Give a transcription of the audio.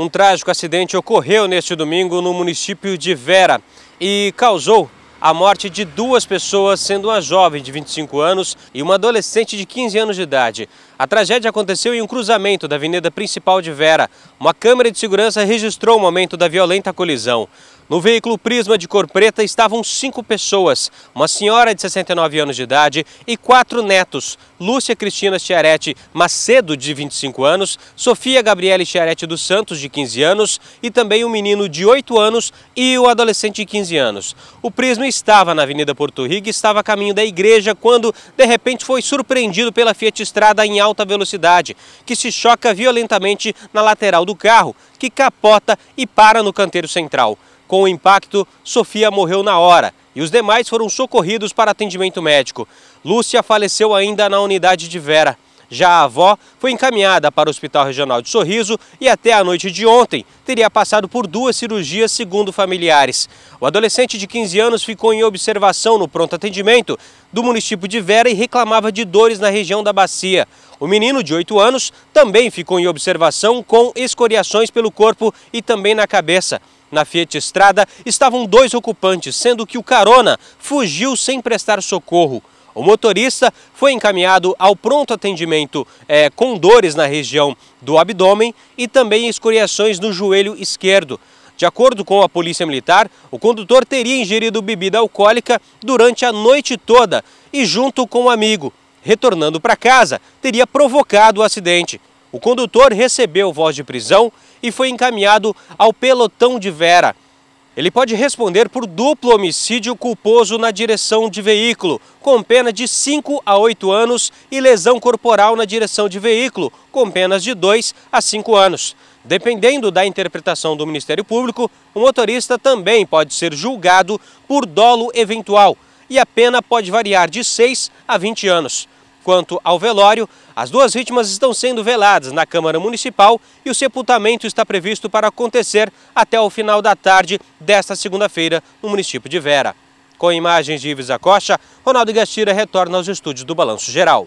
Um trágico acidente ocorreu neste domingo no município de Vera e causou a morte de duas pessoas, sendo uma jovem de 25 anos e uma adolescente de 15 anos de idade. A tragédia aconteceu em um cruzamento da avenida principal de Vera. Uma câmera de segurança registrou o momento da violenta colisão. No veículo Prisma de cor preta estavam cinco pessoas, uma senhora de 69 anos de idade e quatro netos, Lúcia Cristina Chiarete Macedo, de 25 anos, Sofia Gabriele Chiarete dos Santos, de 15 anos, e também um menino de 8 anos e o um adolescente de 15 anos. O Prisma estava na Avenida Porto Rico e estava a caminho da igreja quando, de repente, foi surpreendido pela Fiat Estrada em alta alta velocidade, que se choca violentamente na lateral do carro, que capota e para no canteiro central. Com o impacto, Sofia morreu na hora e os demais foram socorridos para atendimento médico. Lúcia faleceu ainda na unidade de Vera. Já a avó foi encaminhada para o Hospital Regional de Sorriso e até a noite de ontem teria passado por duas cirurgias, segundo familiares. O adolescente de 15 anos ficou em observação no pronto atendimento do município de Vera e reclamava de dores na região da bacia. O menino de 8 anos também ficou em observação com escoriações pelo corpo e também na cabeça. Na Fiat Estrada estavam dois ocupantes, sendo que o carona fugiu sem prestar socorro. O motorista foi encaminhado ao pronto atendimento é, com dores na região do abdômen e também escoriações no joelho esquerdo. De acordo com a Polícia Militar, o condutor teria ingerido bebida alcoólica durante a noite toda e, junto com o um amigo, retornando para casa, teria provocado o acidente. O condutor recebeu voz de prisão e foi encaminhado ao pelotão de Vera. Ele pode responder por duplo homicídio culposo na direção de veículo, com pena de 5 a 8 anos, e lesão corporal na direção de veículo, com penas de 2 a 5 anos. Dependendo da interpretação do Ministério Público, o motorista também pode ser julgado por dolo eventual e a pena pode variar de 6 a 20 anos. Quanto ao velório, as duas vítimas estão sendo veladas na Câmara Municipal e o sepultamento está previsto para acontecer até o final da tarde desta segunda-feira no município de Vera. Com imagens de Ives Acosta, Ronaldo Gastira retorna aos estúdios do Balanço Geral.